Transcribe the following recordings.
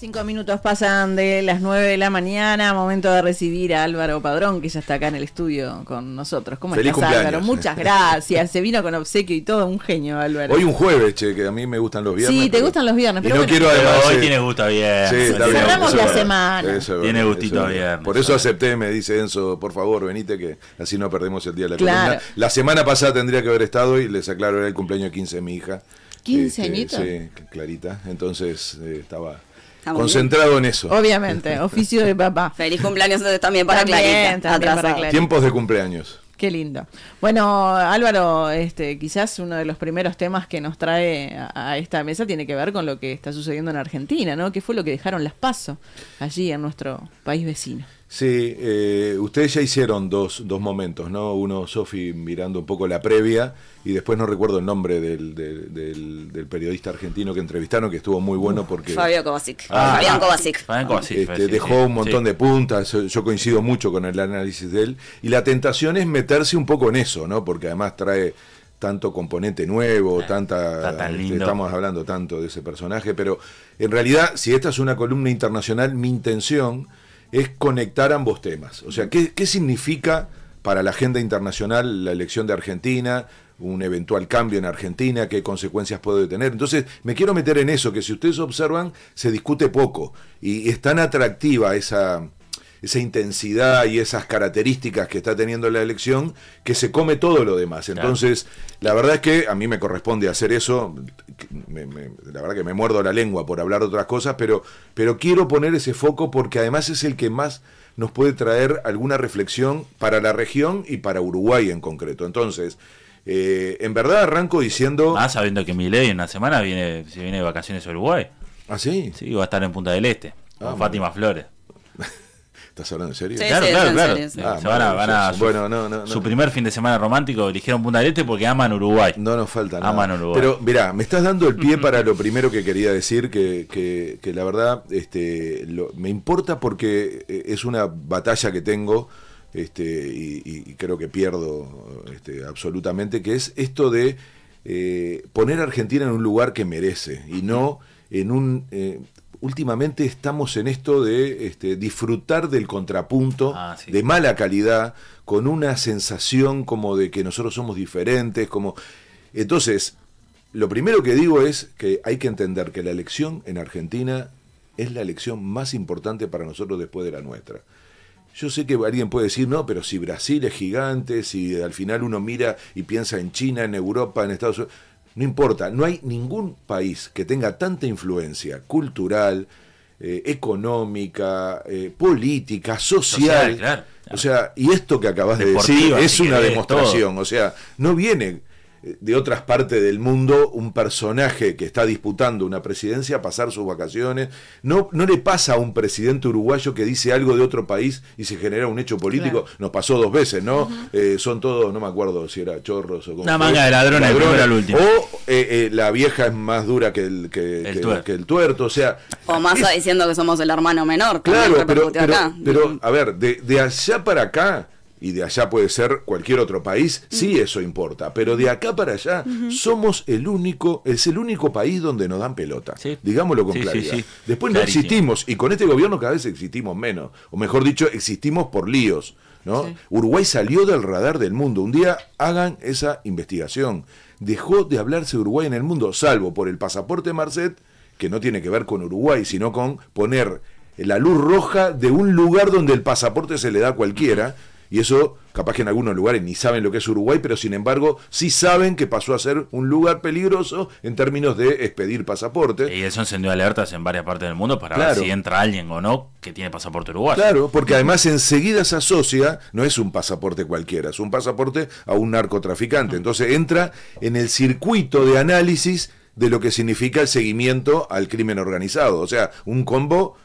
Cinco minutos pasan de las nueve de la mañana, momento de recibir a Álvaro Padrón, que ya está acá en el estudio con nosotros. ¿Cómo Feliz estás, cumpleaños. Álvaro? Muchas gracias. Se vino con obsequio y todo, un genio, Álvaro. Hoy un jueves, che, que a mí me gustan los viernes. Sí, te gustan los viernes, y no quiero además, hoy tiene gusto bien. Sí, está bien. Cerramos la semana. tiene gustito bien. Por eso acepté, me dice Enzo, por favor, venite que así no perdemos el día de la claro. La semana pasada tendría que haber estado y les aclaro, era el cumpleaños 15 de mi hija. 15 este, Sí, Clarita. Entonces eh, estaba Concentrado en eso. Obviamente, oficio de papá. Feliz cumpleaños también para Clarita. Tiempos de cumpleaños. Qué lindo. Bueno, Álvaro, este, quizás uno de los primeros temas que nos trae a, esta mesa tiene que ver con lo que está sucediendo en Argentina, ¿no? ¿Qué fue lo que dejaron las pasos allí en nuestro país vecino? Sí, eh, ustedes ya hicieron dos, dos momentos, ¿no? Uno, Sofi, mirando un poco la previa, y después no recuerdo el nombre del, del, periodista argentino que entrevistaron, que estuvo muy bueno porque... Fabio Kovacic. Ah. Fabián Kovacic. Fabián Kovacic. Este, dejó un montón de puntas, yo coincido mucho con el análisis de él, y la tentación es meterse un poco en eso, ¿no? Porque además trae tanto componente nuevo, tanta este, estamos hablando tanto de ese personaje, pero en realidad si esta es una columna internacional, mi intención es conectar ambos temas. O sea, ¿qué, qué significa para la agenda internacional la elección de Argentina, un eventual cambio en Argentina, qué consecuencias puede tener. Entonces, me quiero meter en eso, que si ustedes observan, se discute poco y es tan atractiva esa, esa intensidad y esas características que está teniendo la elección, que se come todo lo demás. Entonces, la verdad es que a mí me corresponde hacer eso, la verdad que me muerdo la lengua por hablar otras cosas, pero, pero quiero poner ese foco porque además es el que más nos puede traer alguna reflexión para la región y para Uruguay en concreto. Entonces, eh, en verdad arranco diciendo... Más ah, sabiendo que mi ley en una semana viene, se viene de vacaciones a Uruguay. ¿Ah, sí? Sí, va a estar en Punta del Este, con ah, Fátima Flores. ¿Estás hablando en serio? claro, claro, claro. su, bueno, su, primer fin de semana romántico eligieron Punta del Este porque aman Uruguay. No nos falta nada. Aman Uruguay. Pero mirá, me estás dando el pie para lo primero que quería decir, que, la verdad este, me importa porque eh, es una batalla que tengo este, y, creo que pierdo este, absolutamente, que es esto de eh, poner a Argentina en un lugar que merece y no en un... Eh, últimamente estamos en esto de este, disfrutar del contrapunto ah, de mala calidad, con una sensación como de que nosotros somos diferentes, como... Entonces, lo primero que digo es que hay que entender que la elección en Argentina es la elección más importante para nosotros después de la nuestra. Yo sé que alguien puede decir, no, pero si Brasil es gigante, si al final uno mira y piensa en China, en Europa, en Estados Unidos no importa, no hay ningún país que tenga tanta influencia cultural, eh, económica, eh, política, social. O sea, y esto que acabas de decir es una demostración. O sea, no viene eh, de otras partes del mundo un personaje que está disputando una presidencia pasar sus vacaciones. No, no le pasa a un presidente uruguayo que dice algo de otro país y se genera un hecho político. Nos pasó dos veces, ¿no? Eh, son todos, no me acuerdo si era chorros o como. Una manga de ladrones, era El último. O eh, la vieja es más dura que el, que, tuerto. O sea. O más diciendo que somos el hermano menor. Claro, pero, a ver, de, de allá para acá y de allá puede ser cualquier otro país, sí eso importa, pero de acá para allá somos el único, es el único país donde nos dan pelota, digámoslo con claridad. Después no existimos, y con este gobierno cada vez existimos menos, o mejor dicho, existimos por líos. ¿no? Uruguay salió del radar del mundo, un día hagan esa investigación. Dejó de hablarse Uruguay en el mundo, salvo por el pasaporte Marcet, que no tiene que ver con Uruguay, sino con poner la luz roja de un lugar donde el pasaporte se le da a cualquiera. Y eso, capaz que en algunos lugares ni saben lo que es Uruguay, pero sin embargo sí saben que pasó a ser un lugar peligroso en términos de expedir pasaporte. Y eso encendió alertas en varias partes del mundo para ver si entra alguien o no que tiene pasaporte uruguayo. Claro, porque además enseguida se asocia, no es un pasaporte cualquiera, es un pasaporte a un narcotraficante. Entonces entra en el circuito de análisis de lo que significa el seguimiento al crimen organizado. O sea, un combo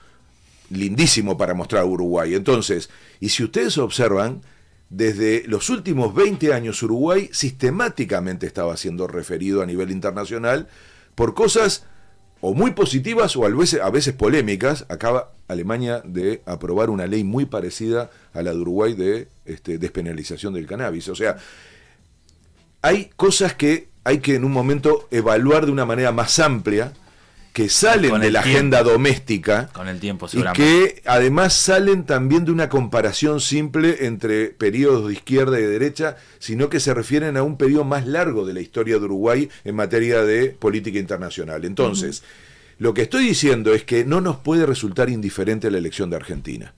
lindísimo para mostrar Uruguay. Entonces, y si ustedes observan, desde los últimos 20 años Uruguay sistemáticamente estaba siendo referido a nivel internacional por cosas o muy positivas o a veces, a veces polémicas. Acaba Alemania de aprobar una ley muy parecida a la de Uruguay de este, despenalización del cannabis. O sea, hay cosas que hay que en un momento evaluar de una manera más amplia que salen de la agenda doméstica con el tiempo, y que además salen también de una comparación simple entre periodos de izquierda y derecha, sino que se refieren a un periodo más largo de la historia de Uruguay en materia de política internacional. Entonces, lo que estoy diciendo es que no nos puede resultar indiferente la elección de Argentina,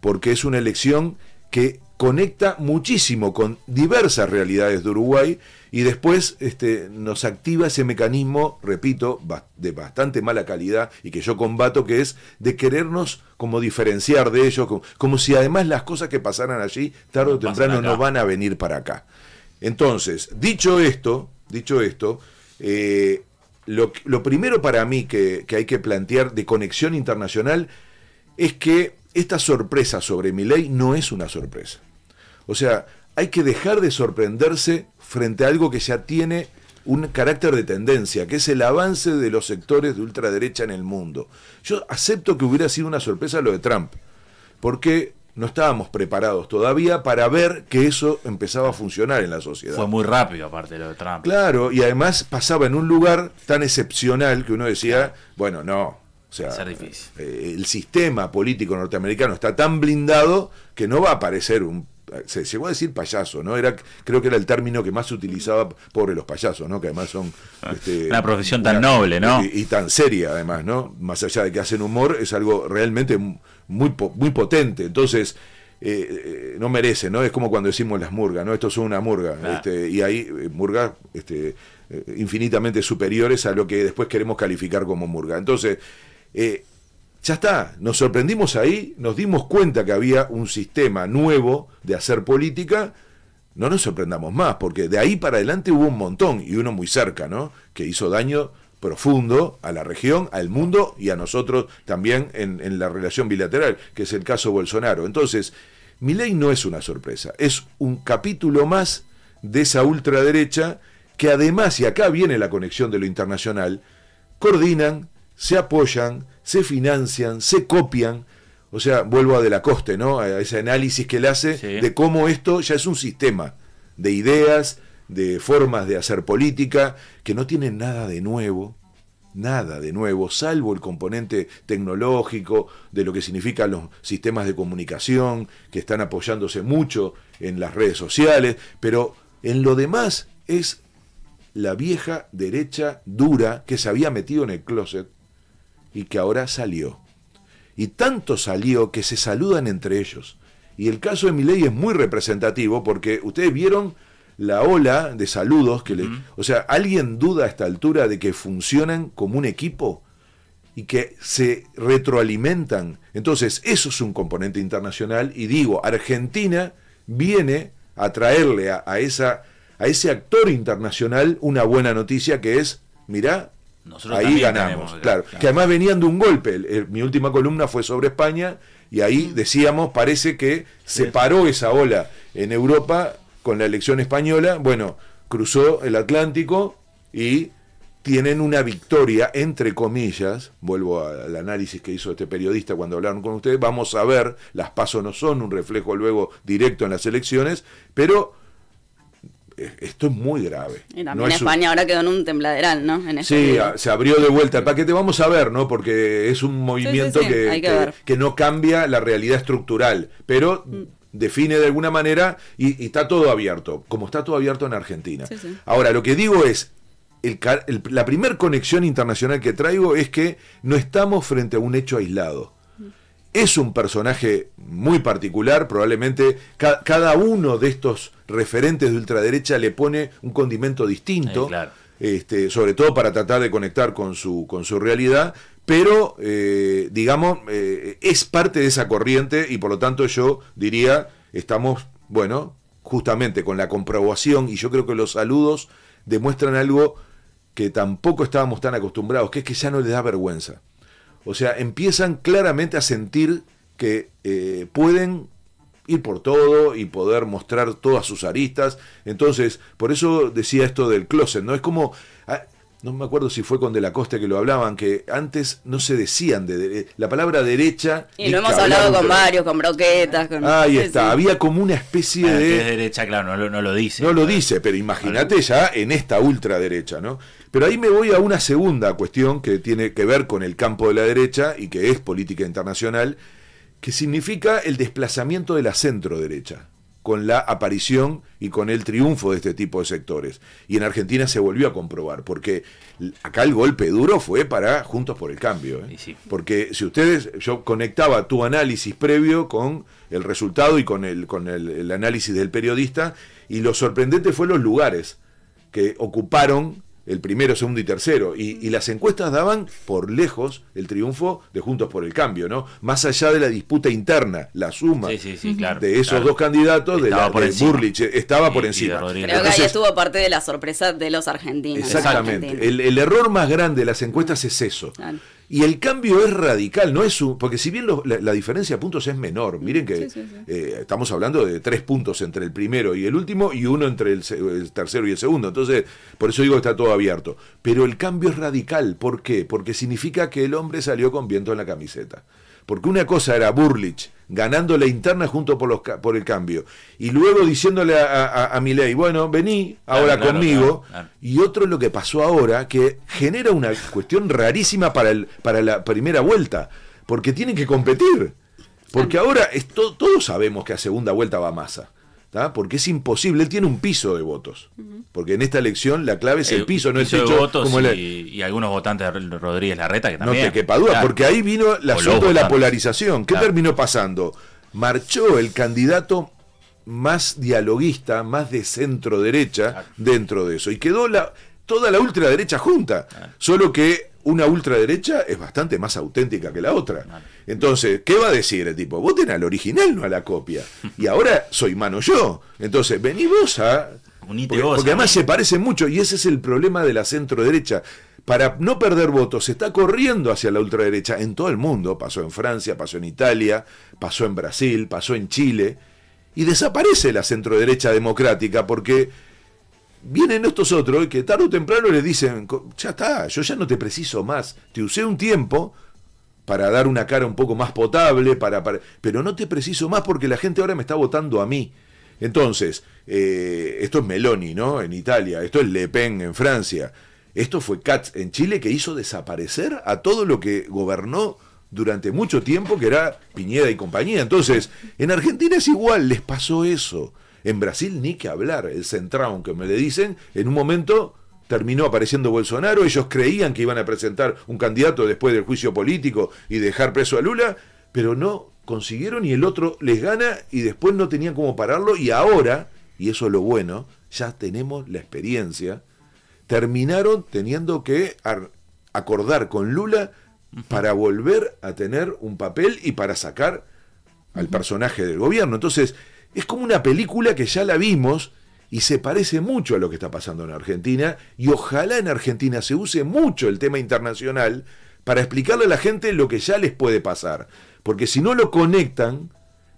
porque es una elección que conecta muchísimo con diversas realidades de Uruguay y después este, nos activa ese mecanismo, repito, de bastante mala calidad y que yo combato, que es de querernos como diferenciar de ellos, como, si además las cosas que pasaran allí tarde o temprano no van a venir para acá. Entonces, dicho esto, dicho esto, eh, lo, primero para mí que, que hay que plantear de conexión internacional es que esta sorpresa sobre mi ley no es una sorpresa. O sea, hay que dejar de sorprenderse frente a algo que ya tiene un carácter de tendencia, que es el avance de los sectores de ultraderecha en el mundo. Yo acepto que hubiera sido una sorpresa lo de Trump, porque no estábamos preparados todavía para ver que eso empezaba a funcionar en la sociedad. Fue muy rápido aparte lo de Trump. Claro, y además pasaba en un lugar tan excepcional que uno decía, bueno, no, o sea, eh, el sistema político norteamericano está tan blindado que no va a aparecer un se llegó a decir payaso, ¿no? Era, creo que era el término que más se utilizaba, pobre los payasos, ¿no? Que además son... Este, una profesión tan noble, ¿no? Y, tan seria, además, ¿no? Más allá de que hacen humor, es algo realmente muy, muy potente. Entonces, eh, eh, no merece, ¿no? Es como cuando decimos las murgas, ¿no? Esto es una murga. Este, y hay murgas este, infinitamente superiores a lo que después queremos calificar como murga. Entonces, eh, ya está, nos sorprendimos ahí, nos dimos cuenta que había un sistema nuevo de hacer política, no nos sorprendamos más, porque de ahí para adelante hubo un montón, y uno muy cerca, ¿no? Que hizo daño profundo a la región, al mundo y a nosotros también en, en la relación bilateral, que es el caso Bolsonaro. Entonces, mi ley no es una sorpresa, es un capítulo más de esa ultraderecha que además, y acá viene la conexión de lo internacional, coordinan, se apoyan, se financian, se copian. O sea, vuelvo a De la Coste, ¿no? A ese análisis que él hace de cómo esto ya es un sistema de ideas, de formas de hacer política, que no tiene nada de nuevo, nada de nuevo, salvo el componente tecnológico de lo que significan los sistemas de comunicación, que están apoyándose mucho en las redes sociales, pero en lo demás es la vieja derecha dura que se había metido en el closet y que ahora salió. Y tanto salió que se saludan entre ellos. Y el caso de Milei es muy representativo porque ustedes vieron la ola de saludos que le... O sea, ¿alguien duda a esta altura de que funcionan como un equipo? y que se retroalimentan. Entonces, eso es un componente internacional y digo, Argentina viene a traerle a, esa, a ese actor internacional una buena noticia que es, mirá, ahí ganamos, claro. claro. Que además venían de un golpe. mi última columna fue sobre España y ahí decíamos, parece que se paró esa ola en Europa con la elección española. Bueno, cruzó el Atlántico y tienen una victoria, entre comillas, vuelvo al análisis que hizo este periodista cuando hablaron con ustedes, vamos a ver, las pasos no son un reflejo luego directo en las elecciones, pero eh, esto es muy grave. En España ahora quedó en un tembladeral, ¿no? sí, se abrió de vuelta el paquete, vamos a ver, ¿no? Porque es un movimiento que, no cambia la realidad estructural, pero mm. define de alguna manera y, está todo abierto, como está todo abierto en Argentina. Ahora, lo que digo es, la primera conexión internacional que traigo es que no estamos frente a un hecho aislado es un personaje muy particular, probablemente cada uno de estos referentes de ultraderecha le pone un condimento distinto, este, sobre todo para tratar de conectar con su, con su realidad, pero eh, digamos, eh, es parte de esa corriente y por lo tanto yo diría, estamos, bueno, justamente con la comprobación y yo creo que los saludos demuestran algo que tampoco estábamos tan acostumbrados, que es que ya no le da vergüenza. O sea, empiezan claramente a sentir que eh, pueden ir por todo y poder mostrar todas sus aristas. Entonces, por eso decía esto del closet, ¿no? Es como ah, no me acuerdo si fue con De la Costa que lo hablaban, que antes no se decían de, la palabra derecha. Y lo hemos hablado con varios, con broquetas. Con Ahí está, había como una especie de. derecha, claro, no, no, lo dice. No lo dice, pero imagínate ya en esta ultraderecha, ¿no? Pero ahí me voy a una segunda cuestión que tiene que ver con el campo de la derecha y que es política internacional, que significa el desplazamiento de la centro derecha con la aparición y con el triunfo de este tipo de sectores. Y en Argentina se volvió a comprobar, porque acá el golpe duro fue para Juntos por el Cambio. ¿eh? Porque si ustedes, yo conectaba tu análisis previo con el resultado y con, el, con el análisis del periodista, y lo sorprendente fue los lugares que ocuparon el primero, segundo y tercero. Y, y, las encuestas daban por lejos el triunfo de Juntos por el Cambio, ¿no? Más allá de la disputa interna, la suma de esos dos candidatos, de, la, Burlich, eh, estaba por encima. Creo que ahí estuvo parte de la sorpresa de los argentinos. Exactamente. El, error más grande de las encuestas es eso. Y el cambio es radical, no es porque si bien la, diferencia de puntos es menor, mm, miren que eh, estamos hablando de tres puntos entre el primero y el último y uno entre el, el, tercero y el segundo, entonces por eso digo que está todo abierto. Pero el cambio es radical, ¿por qué? Porque significa que el hombre salió con viento en la camiseta. Porque una cosa era Burlich ganando la interna junto por, los, por el cambio. Y luego diciéndole a, a, Milei, bueno, vení ahora conmigo. y otro es lo que pasó ahora, que genera una cuestión rarísima para, el, para la primera vuelta. Porque tienen que competir. Porque ahora todos sabemos que a segunda vuelta va Massa porque es imposible, él tiene un piso de votos, porque en esta elección la clave es el, eh, piso, no piso el techo. y, algunos votantes de Rodríguez Larreta que también. No te quepa duda, porque ahí vino el asunto de la polarización. ¿Qué terminó pasando? Marchó el candidato más dialoguista, más de centro derecha dentro de eso, y quedó toda la ultraderecha junta, solo que una ultraderecha es bastante más auténtica que la otra. Entonces, ¿qué va a decir el tipo? Voten al original, no a la copia. Y ahora soy mano yo. Entonces, vení vos a... porque, porque ¿eh? además se parece mucho y ese es el problema de la centroderecha. Para no perder votos, se está corriendo hacia la ultraderecha en todo el mundo. Pasó en Francia, pasó en Italia, pasó en Brasil, pasó en Chile. Y desaparece la centroderecha democrática porque vienen estos otros que tarde o temprano le dicen, ya está, yo ya no te preciso más, te usé un tiempo para dar una cara un poco más potable, para, pero no te preciso más porque la gente ahora me está votando a mí. Entonces, eh, esto es Meloni, ¿no? En Italia, esto es Le Pen en Francia, esto fue Katz en Chile que hizo desaparecer a todo lo que gobernó durante mucho tiempo, que era Piñera y compañía. Entonces, en Argentina es igual, les pasó eso. En Brasil ni que hablar, el central, aunque me le dicen, en un momento terminó apareciendo Bolsonaro, ellos creían que iban a presentar un candidato después del juicio político y dejar preso a Lula, pero no consiguieron y el otro les gana y después no tenían cómo pararlo y ahora, y eso es lo bueno, ya tenemos la experiencia, terminaron teniendo que acordar con Lula para volver a tener un papel y para sacar al personaje del gobierno. Entonces, es como una película que ya la vimos y se parece mucho a lo que está pasando en Argentina y ojalá en Argentina se use mucho el tema internacional para explicarle a la gente lo que ya les puede pasar. Porque si no lo conectan,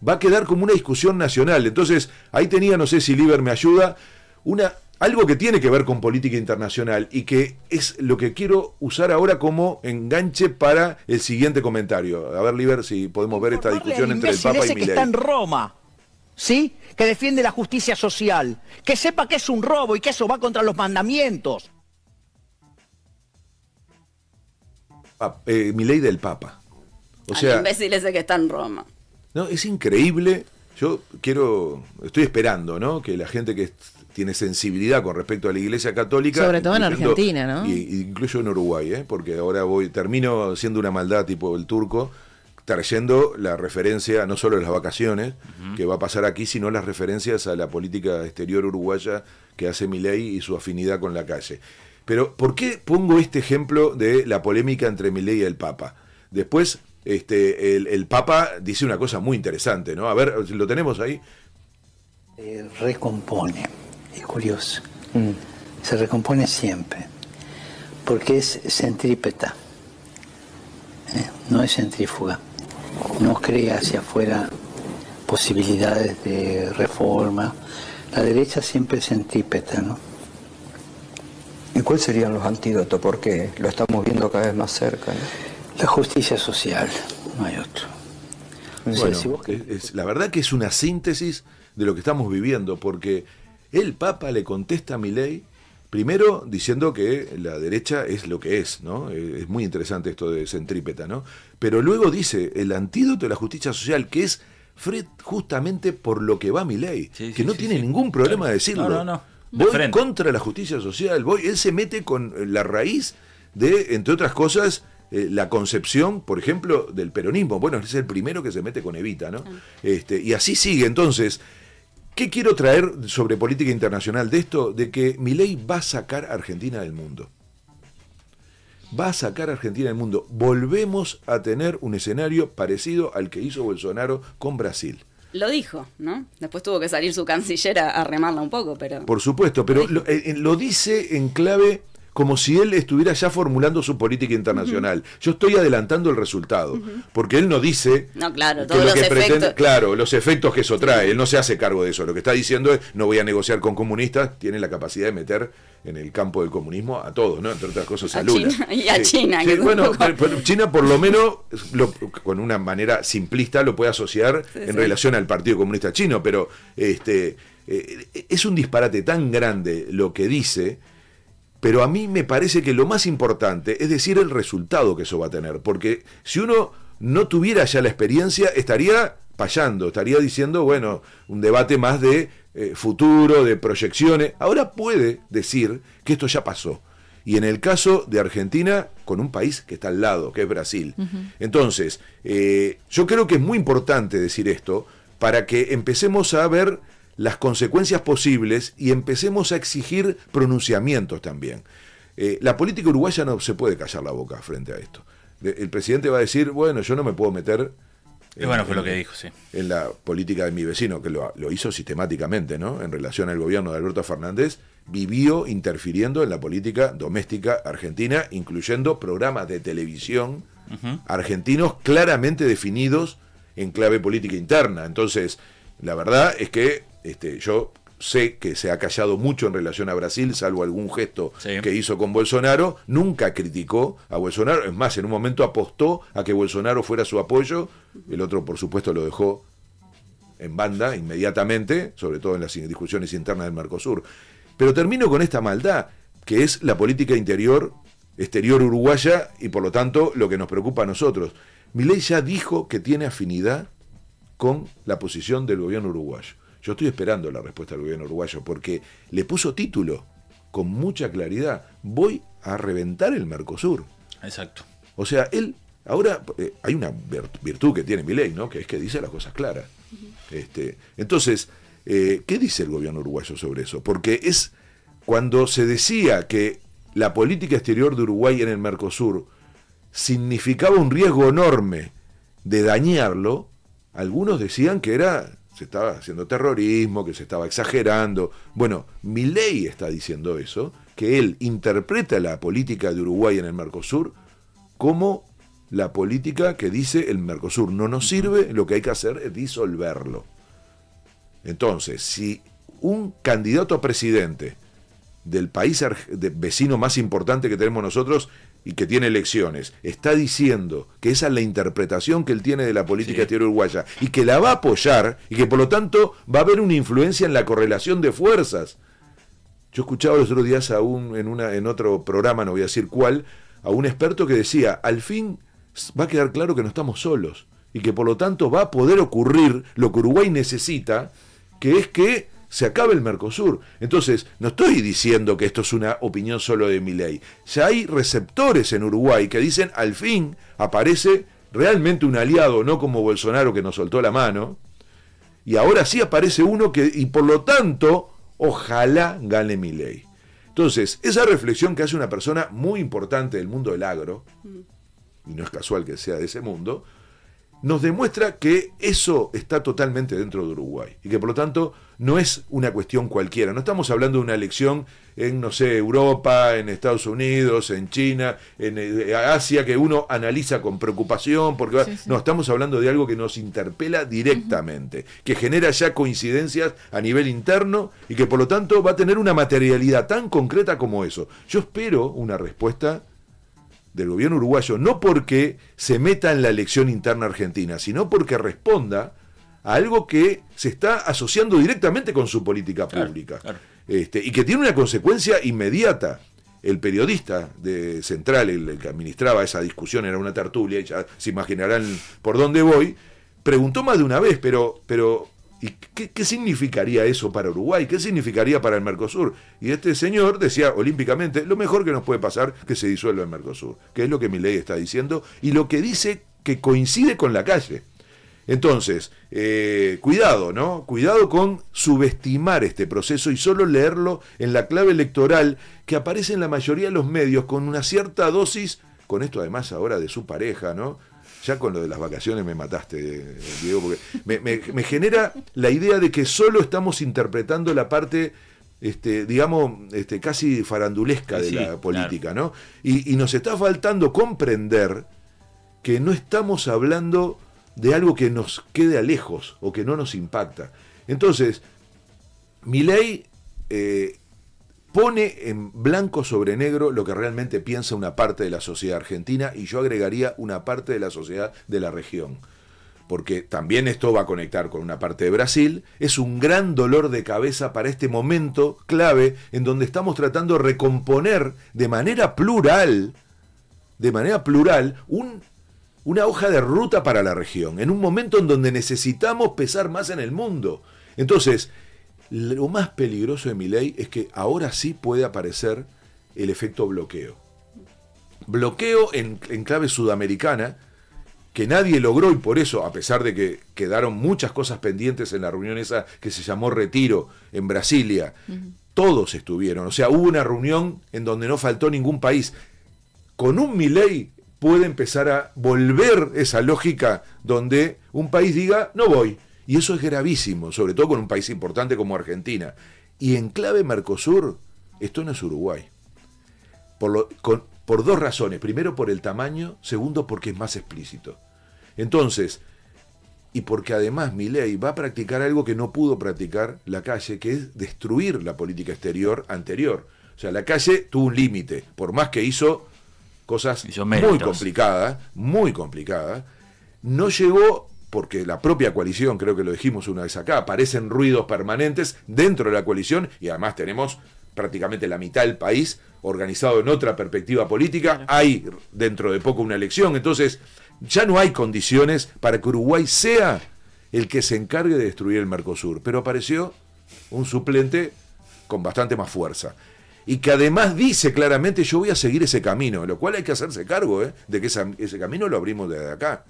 va a quedar como una discusión nacional. Entonces, ahí tenía, no sé si Liber me ayuda, una, algo que tiene que ver con política internacional y que es lo que quiero usar ahora como enganche para el siguiente comentario. A ver, Liber, si podemos ver esta discusión entre el Papa y Milei. en Roma. ¿sí? Que defiende la justicia social, que sepa que es un robo y que eso va contra los mandamientos. Eh, mi ley del Papa. O sea, imbécil que está en Roma. No, es increíble. Yo quiero, estoy esperando, ¿no? Que la gente que tiene sensibilidad con respecto a la Iglesia Católica. Sobre todo en Argentina, ¿no? Y, en Uruguay, ¿eh? Porque ahora voy, termino siendo una maldad tipo el turco trayendo la referencia no solo a las vacaciones, que va a pasar aquí, sino las referencias a la política exterior uruguaya que hace Milei y su afinidad con la calle. Pero, ¿por qué pongo este ejemplo de la polémica entre Milei y el Papa? Después, este, el, Papa dice una cosa muy interesante, ¿no? A ver, lo tenemos ahí. recompone, es curioso. Mm. Se recompone siempre, porque es centrípeta, ¿eh? no es centrífuga no crea hacia afuera posibilidades de reforma. La derecha siempre es antípeta, ¿no? ¿Y cuáles serían los antídotos? Porque lo estamos viendo cada vez más cerca. La justicia social, no hay otro. Bueno, es, la verdad que es una síntesis de lo que estamos viviendo, porque el Papa le contesta a mi ley Primero, diciendo que la derecha es lo que es, ¿no? Eh, es muy interesante esto de centrípeta, ¿no? Pero luego dice, el antídoto de la justicia social, que es Fred justamente por lo que va mi ley, que no tiene ningún problema de decirlo. No, no, no. Voy contra la justicia social, voy, él se mete con la raíz de, entre otras cosas, eh, la concepción, por ejemplo, del peronismo. Bueno, es el primero que se mete con Evita, ¿no? Ah. Este, y así sigue. Entonces, ¿Qué quiero traer sobre política internacional de esto? De que ley va a sacar a Argentina del mundo. Va a sacar a Argentina del mundo. Volvemos a tener un escenario parecido al que hizo Bolsonaro con Brasil. Lo dijo, ¿no? Después tuvo que salir su canciller a, remarla un poco, pero... Por supuesto, pero lo eh, eh, dice en clave como si él estuviera ya formulando su política internacional. Yo estoy adelantando el resultado, porque él no dice no, claro, todos lo los que efectos. pretende, claro, los efectos que eso trae, él no se hace cargo de eso. Lo que está diciendo es no voy a negociar con comunistas, tiene la capacidad de meter en el campo del comunismo a todos, ¿no? Entre otras cosas a, Lula. China, y a China. bueno, China por lo menos con una manera simplista lo puede asociar en relación al Partido Comunista Chino, pero este eh, es un disparate tan grande lo que dice pero a mí me parece que lo más importante es decir el resultado que eso va a tener, porque si uno no tuviera ya la experiencia, estaría fallando, estaría diciendo, bueno, un debate más de eh, futuro, de proyecciones. Ahora puede decir que esto ya pasó. Y en el caso de Argentina, con un país que está al lado, que es Brasil. Entonces, eh, yo creo que es muy importante decir esto para que empecemos a ver las consecuencias posibles y empecemos a exigir pronunciamientos también. Eh, la política uruguaya no se puede callar la boca frente a esto. El presidente va a decir, bueno, yo no me puedo meter en, bueno, fue lo que dijo, sí. En la política de mi vecino, que lo, hizo sistemáticamente, ¿no? En relación al gobierno de Alberto Fernández, vivió interfiriendo en la política doméstica argentina, incluyendo programas de televisión argentinos claramente definidos en clave política interna. Entonces, la verdad es que este, yo sé que se ha callado mucho en relación a Brasil, salvo algún gesto que hizo con Bolsonaro, nunca criticó a Bolsonaro, es más, en un momento apostó a que Bolsonaro fuera su apoyo, el otro por supuesto lo dejó en banda inmediatamente, sobre todo en las discusiones internas del Mercosur. Pero termino con esta maldad, que es la política interior, exterior uruguaya y por lo tanto lo que nos preocupa a nosotros. Milei ya dijo que tiene afinidad con la posición del gobierno uruguayo. Yo estoy esperando la respuesta del gobierno uruguayo porque le puso título con mucha claridad. Voy a reventar el Mercosur. Exacto. O sea, él Ahora, eh, hay una virtud que tiene ley ¿no? Que es que dice las cosas claras. Este, entonces, eh, ¿qué dice el gobierno uruguayo sobre eso? Porque es cuando se decía que la política exterior de Uruguay en el Mercosur significaba un riesgo enorme de dañarlo, algunos decían que era se estaba haciendo terrorismo, que se estaba exagerando. Bueno, ley está diciendo eso, que él interpreta la política de Uruguay en el Mercosur como la política que dice el Mercosur no nos sirve, lo que hay que hacer es disolverlo. Entonces, si un candidato a presidente del país vecino más importante que tenemos nosotros y que tiene elecciones, está diciendo que esa es la interpretación que él tiene de la política exterior uruguaya y que la va a apoyar y que por lo tanto va a haber una influencia en la correlación de fuerzas. Yo escuchaba los otros días a en, una, en otro programa, no voy a decir cuál, a un experto que decía, al fin va a quedar claro que no estamos solos y que por lo tanto va a poder ocurrir lo que Uruguay necesita, que es que se acaba el Mercosur. Entonces, no estoy diciendo que esto es una opinión solo de mi ley. Ya hay receptores en Uruguay que dicen, al fin aparece realmente un aliado, no como Bolsonaro que nos soltó la mano, y ahora sí aparece uno que, y por lo tanto, ojalá gane mi ley. Entonces, esa reflexión que hace una persona muy importante del mundo del agro, y no es casual que sea de ese mundo, nos demuestra que eso está totalmente dentro de Uruguay y que por lo tanto no es una cuestión cualquiera. No estamos hablando de una elección en, no sé, Europa, en Estados Unidos, en China, en eh, Asia, que uno analiza con preocupación, porque no, estamos hablando de algo que nos interpela directamente, que genera ya coincidencias a nivel interno y que por lo tanto va a tener una materialidad tan concreta como eso. Yo espero una respuesta del gobierno uruguayo, no porque se meta en la elección interna argentina, sino porque responda a algo que se está asociando directamente con su política pública Este, y que tiene una consecuencia inmediata. El periodista de Central, el, que administraba esa discusión, era una tertulia, y ya se imaginarán por dónde voy, preguntó más de una vez, pero, pero ¿y qué, significaría eso para Uruguay? ¿Qué significaría para el Mercosur? Y este señor decía olímpicamente, lo mejor que nos puede pasar que se disuelva el Mercosur, que es lo que mi ley está diciendo, y lo que dice que coincide con la calle. Entonces, eh, cuidado, ¿no? Cuidado con subestimar este proceso y solo leerlo en la clave electoral que aparece en la mayoría de los medios con una cierta dosis, con esto además ahora de su pareja, ¿no? Ya con lo de las vacaciones me mataste, Diego, porque me, genera la idea de que solo estamos interpretando la parte este, digamos, este, casi farandulesca eh, de la política, ¿no? Y, y, nos está faltando comprender que no estamos hablando de algo que nos quede lejos o que no nos impacta. Entonces, mi ley eh, pone en blanco sobre negro lo que realmente piensa una parte de la sociedad argentina y yo agregaría una parte de la sociedad de la región. Porque también esto va a conectar con una parte de Brasil. Es un gran dolor de cabeza para este momento clave en donde estamos tratando de recomponer de manera plural, de manera plural, un una hoja de ruta para la región, en un momento en donde necesitamos pesar más en el mundo. Entonces, lo más peligroso de mi ley es que ahora sí puede aparecer el efecto bloqueo. Bloqueo en, clave sudamericana, que nadie logró y por eso, a pesar de que quedaron muchas cosas pendientes en la reunión esa que se llamó Retiro en Brasilia, todos estuvieron. O sea, hubo una reunión en donde no faltó ningún país. Con un Milei puede empezar a volver esa lógica donde un país diga, no voy. Y eso es gravísimo, sobre todo con un país importante como Argentina. Y en clave Mercosur, esto no es Uruguay. Por, por dos razones. Primero, por el tamaño. Segundo, porque es más explícito. Entonces, y porque además Milei va a practicar algo que no pudo practicar la calle, que es destruir la política exterior anterior. O sea, la calle tuvo un límite, por más que hizo cosas muy complicadas, muy complicadas. No llegó porque la propia coalición, creo que lo dijimos una vez acá, aparecen ruidos permanentes dentro de la coalición y además tenemos prácticamente la mitad del país organizado en otra perspectiva política, hay dentro de poco una elección, entonces ya no hay condiciones para que Uruguay sea el que se encargue de destruir el Mercosur, pero apareció un suplente con bastante más fuerza y que además dice claramente yo voy a seguir ese camino, lo cual hay que hacerse cargo ¿eh? de que ese camino lo abrimos desde acá.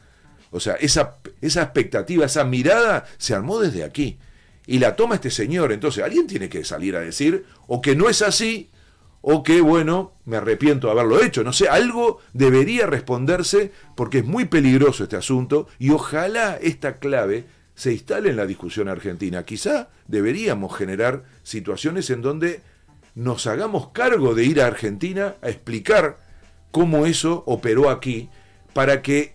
O sea, esa, esa expectativa, esa mirada se armó desde aquí y la toma este señor. Entonces alguien tiene que salir a decir o que no es así o que, bueno, me arrepiento de haberlo hecho. No sé, algo debería responderse porque es muy peligroso este asunto y ojalá esta clave se instale en la discusión argentina. Quizá deberíamos generar situaciones en donde nos hagamos cargo de ir a Argentina a explicar cómo eso operó aquí para que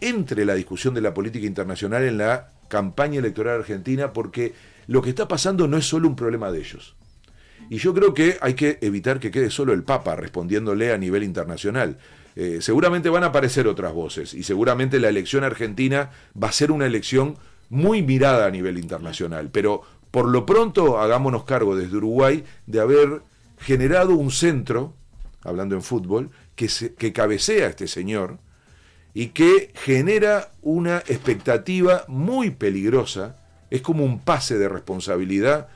entre la discusión de la política internacional en la campaña electoral argentina, porque lo que está pasando no es solo un problema de ellos. Y yo creo que hay que evitar que quede solo el Papa respondiéndole a nivel internacional. Eh, seguramente van a aparecer otras voces y seguramente la elección argentina va a ser una elección muy mirada a nivel internacional, pero por lo pronto, hagámonos cargo desde Uruguay de haber generado un centro, hablando en fútbol, que, cabecea a este señor y que genera una expectativa muy peligrosa. Es como un pase de responsabilidad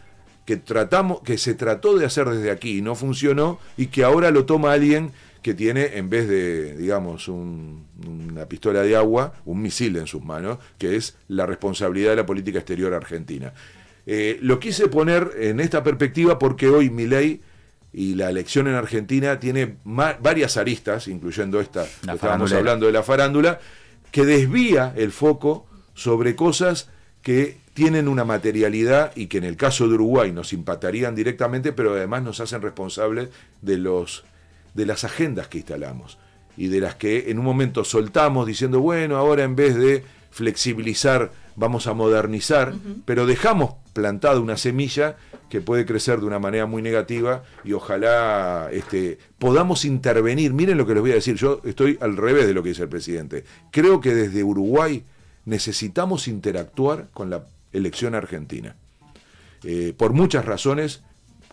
que, tratamos, que se trató de hacer desde aquí y no funcionó y que ahora lo toma alguien que tiene, en vez de, digamos, una pistola de agua, un misil en sus manos, que es la responsabilidad de la política exterior argentina. Eh, lo quise poner en esta perspectiva porque hoy mi ley y la elección en Argentina tiene varias aristas, incluyendo esta, que estábamos hablando de la farándula, que desvía el foco sobre cosas que tienen una materialidad y que en el caso de Uruguay nos impactarían directamente, pero además nos hacen responsables de, los, de las agendas que instalamos y de las que en un momento soltamos diciendo, bueno, ahora en vez de flexibilizar, vamos a modernizar, pero dejamos plantado una semilla que puede crecer de una manera muy negativa y ojalá este, podamos intervenir. Miren lo que les voy a decir, yo estoy al revés de lo que dice el presidente. Creo que desde Uruguay necesitamos interactuar con la elección argentina. Eh, por muchas razones,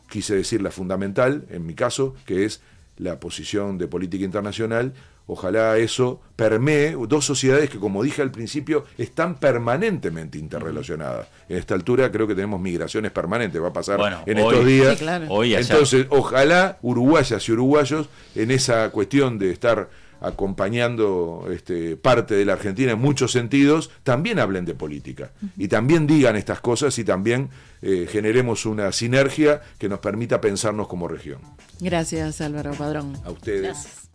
quise decir la fundamental, en mi caso, que es la posición de política internacional, Ojalá eso permee dos sociedades que, como dije al principio, están permanentemente interrelacionadas. En esta altura creo que tenemos migraciones permanentes, va a pasar en estos días. Entonces, ojalá uruguayas y uruguayos, en esa cuestión de estar acompañando este, parte de la Argentina en muchos sentidos, también hablen de política y también digan estas cosas y también eh, generemos una sinergia que nos permita pensarnos como región. Gracias Álvaro Padrón. A ustedes.